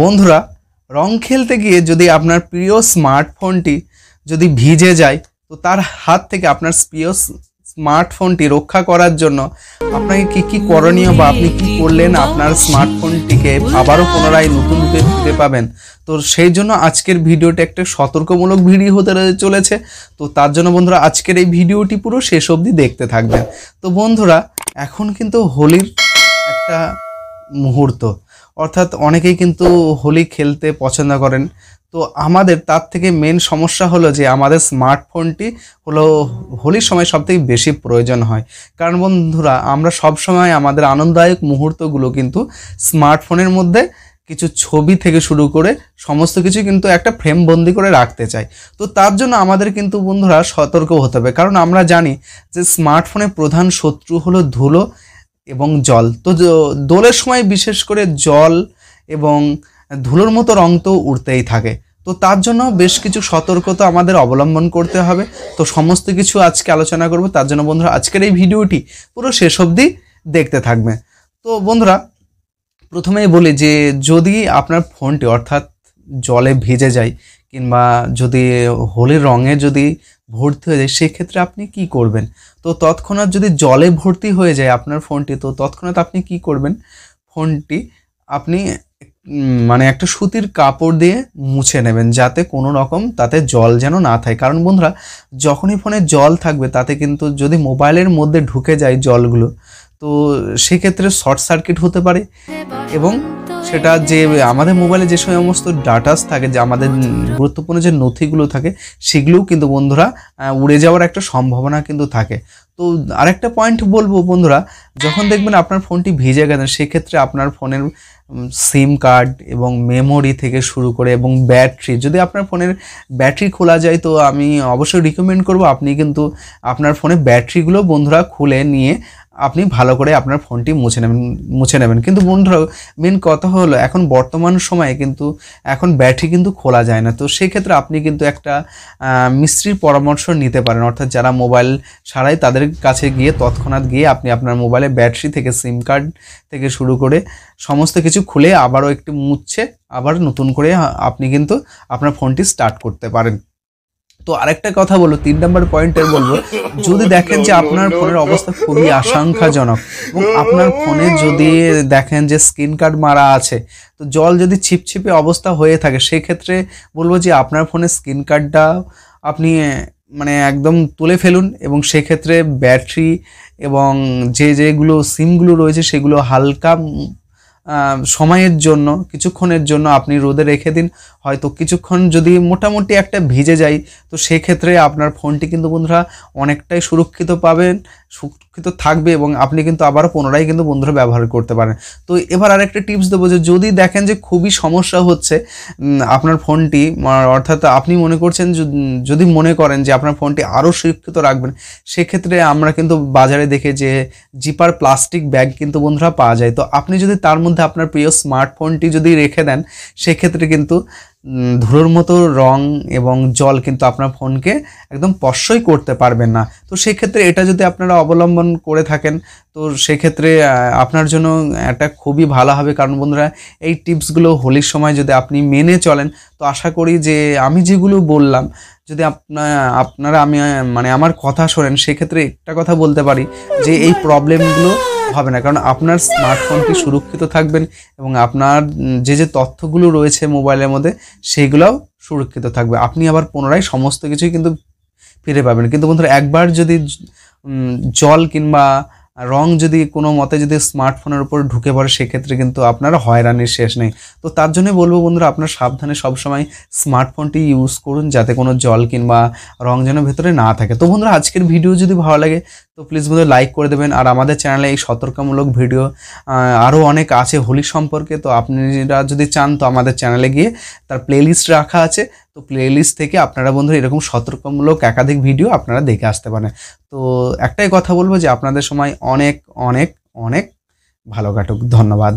বন্ধুরা রং খেলতে গিয়ে যদি আপনার প্রিয় স্মার্টফোনটি যদি ভিজে যায় তো তার হাত থেকে আপনার প্রিয় স্মার্টফোনটি রক্ষা করার জন্য আপনাকে কি কি করণীয় বা আপনি কি করলেন আপনার স্মার্টফোনটিকে আবারও পুনরায় নতুন রূপে ফিরে পাবেন তো সেই জন্য আজকের ভিডিওটা একটা সতর্কমূলক ভিডিও হতে চলেছে তো তার জন্য বন্ধুরা আজকের এই ভিডিওটি পুরো শেষ অবধি দেখতে থাকবেন তো বন্ধুরা এখন কিন্তু হোলির একটা মুহূর্ত অর্থাৎ অনেকেই কিন্তু হোলি খেলতে পছন্দ করেন তো আমাদের তার থেকে মেন সমস্যা হলো যে আমাদের স্মার্টফোনটি হলো হোলির সময় সবথেকে বেশি প্রয়োজন হয় কারণ বন্ধুরা আমরা সব সময় আমাদের আনন্দদায়ক মুহূর্তগুলো কিন্তু স্মার্টফোনের মধ্যে কিছু ছবি থেকে শুরু করে সমস্ত কিছু কিন্তু একটা ফ্রেম বন্দি করে রাখতে চাই তো তার জন্য আমাদের কিন্তু বন্ধুরা সতর্ক হতে হবে কারণ আমরা জানি যে স্মার্টফোনের প্রধান শত্রু হলো ধুলো এবং জল তো দোলের সময় বিশেষ করে জল এবং ধুলোর মতো রং তো উড়তেই থাকে তো তার জন্য বেশ কিছু সতর্কতা আমাদের অবলম্বন করতে হবে তো সমস্ত কিছু আজকে আলোচনা করব তার জন্য বন্ধুরা আজকের এই ভিডিওটি পুরো শেষ অবধি দেখতে থাকবে তো বন্ধুরা প্রথমেই বলি যে যদি আপনার ফোনটি অর্থাৎ জলে ভিজে যায় কিংবা যদি হোলির রঙে যদি ভর্তি হয়ে যায় সেক্ষেত্রে আপনি কি করবেন তো তৎক্ষণাৎ যদি জলে ভর্তি হয়ে যায় আপনার ফোনটি তো তৎক্ষণাৎ আপনি কি করবেন ফোনটি আপনি মানে একটা সুতির কাপড় দিয়ে মুছে নেবেন যাতে কোনো রকম তাতে জল যেন না থাকে কারণ বন্ধুরা যখনই ফোনে জল থাকবে তাতে কিন্তু যদি মোবাইলের মধ্যে ঢুকে যায় জলগুলো তো সেক্ষেত্রে শর্ট সার্কিট হতে পারে এবং সেটা যে আমাদের মোবাইলে যে সমস্ত ডাটাস থাকে যে আমাদের গুরুত্বপূর্ণ যে নথিগুলো থাকে সেগুলোও কিন্তু বন্ধুরা উড়ে যাওয়ার একটা সম্ভাবনা কিন্তু থাকে তো আরেকটা পয়েন্ট বলবো বন্ধুরা যখন দেখবেন আপনার ফোনটি ভিজে গেছেন সেক্ষেত্রে আপনার ফোনের সিম কার্ড এবং মেমোরি থেকে শুরু করে এবং ব্যাটারি যদি আপনার ফোনের ব্যাটারি খোলা যায় তো আমি অবশ্যই রিকমেন্ড করব আপনি কিন্তু আপনার ফোনে ব্যাটারিগুলো বন্ধুরা খুলে নিয়ে আপনি ভালো করে আপনার ফোনটি মুছে নেবেন মুছে নেবেন কিন্তু বন্ধুরা মেন কথা হলো এখন বর্তমান সময়ে কিন্তু এখন ব্যাটারি কিন্তু খোলা যায় না তো সেক্ষেত্রে আপনি কিন্তু একটা মিস্ত্রির পরামর্শ নিতে পারেন অর্থাৎ যারা মোবাইল সারাই তাদের কাছে গিয়ে তৎক্ষণাৎ গিয়ে আপনি আপনার মোবাইলে ব্যাটারি থেকে সিম কার্ড থেকে শুরু করে সমস্ত কিছু খুলে আবারও একটু মুছছে আবার নতুন করে আপনি কিন্তু আপনার ফোনটি স্টার্ট করতে পারেন তো আরেকটা কথা বলবো তিন নম্বর পয়েন্টের বলবো যদি দেখেন যে আপনার ফোনের অবস্থা খুবই আশঙ্কাজনক এবং আপনার ফোনে যদি দেখেন যে স্ক্রিন কার্ড মারা আছে তো জল যদি ছিপছিপে অবস্থা হয়ে থাকে সেক্ষেত্রে বলবো যে আপনার ফোনের স্ক্রিন কার্ডটা আপনি মানে একদম তুলে ফেলুন এবং সেক্ষেত্রে ব্যাটারি এবং যে যেগুলো সিমগুলো রয়েছে সেগুলো হালকা সময়ের জন্য কিছুক্ষণের জন্য আপনি রোদে রেখে দিন হয়তো কিছুক্ষণ যদি মোটামুটি একটা ভিজে যায় তো সেক্ষেত্রে আপনার ফোনটি কিন্তু বন্ধুরা অনেকটাই সুরক্ষিত পাবেন কিন্তু থাকবে এবং আপনি কিন্তু আবারও পুনরায় কিন্তু বন্ধুরা ব্যবহার করতে পারেন তো এবার আরেকটা টিপস দেবো যে যদি দেখেন যে খুবই সমস্যা হচ্ছে আপনার ফোনটি মানে অর্থাৎ আপনি মনে করছেন যদি মনে করেন যে আপনার ফোনটি আরও সুরক্ষিত রাখবেন সেক্ষেত্রে আমরা কিন্তু বাজারে দেখে যে জিপার প্লাস্টিক ব্যাগ কিন্তু বন্ধুরা পাওয়া যায় তো আপনি যদি তার মধ্যে আপনার প্রিয় স্মার্টফোনটি যদি রেখে দেন সেক্ষেত্রে কিন্তু ধুলোর মতো রং এবং জল কিন্তু আপনার ফোনকে একদম স্পর্শই করতে পারবেন না তো সেক্ষেত্রে এটা যদি আপনারা অবলম্বন করে থাকেন তো সেক্ষেত্রে আপনার জন্য এটা খুবই ভালো হবে কারণ বন্ধুরা এই টিপসগুলো হোলির সময় যদি আপনি মেনে চলেন তো আশা করি যে আমি যেগুলো বললাম যদি আপনারা আমি মানে আমার কথা শোনেন সেক্ষেত্রে একটা কথা বলতে পারি যে এই প্রবলেমগুলো হবে না কারণ আপনার স্মার্টফোনটি সুরক্ষিত থাকবেন এবং আপনার যে যে তথ্যগুলো রয়েছে মোবাইলের মধ্যে সেইগুলোও সুরক্ষিত থাকবে আপনি আবার পুনরায় সমস্ত কিছুই কিন্তু ফিরে পাবেন কিন্তু বন্ধুরা একবার যদি জল কিংবা রং যদি কোনো মতে যদি স্মার্টফোনের উপর ঢুকে পড়ে সেক্ষেত্রে কিন্তু আপনার হয়রানির শেষ নেই তো তার জন্যই বলবো বন্ধুরা আপনার সাবধানে সবসময় স্মার্টফোনটি ইউজ করুন যাতে কোনো জল কিংবা রং যেন ভেতরে না থাকে তো বন্ধুরা আজকের ভিডিও যদি ভালো লাগে তো প্লিজ বন্ধুরা লাইক করে দেবেন আর আমাদের চ্যানেলে এই সতর্কমূলক ভিডিও আরও অনেক আছে হোলি সম্পর্কে তো আপনারা যদি চান তো আমাদের চ্যানেলে গিয়ে তার প্লেলিস্ট রাখা আছে তো প্লেলিস্ট থেকে আপনারা বন্ধুরা এরকম সতর্কমূলক একাধিক ভিডিও আপনারা দেখে আসতে পারেন তো একটাই কথা বলবো যে আপনাদের সময় অনেক অনেক অনেক ভালো কাটুক ধন্যবাদ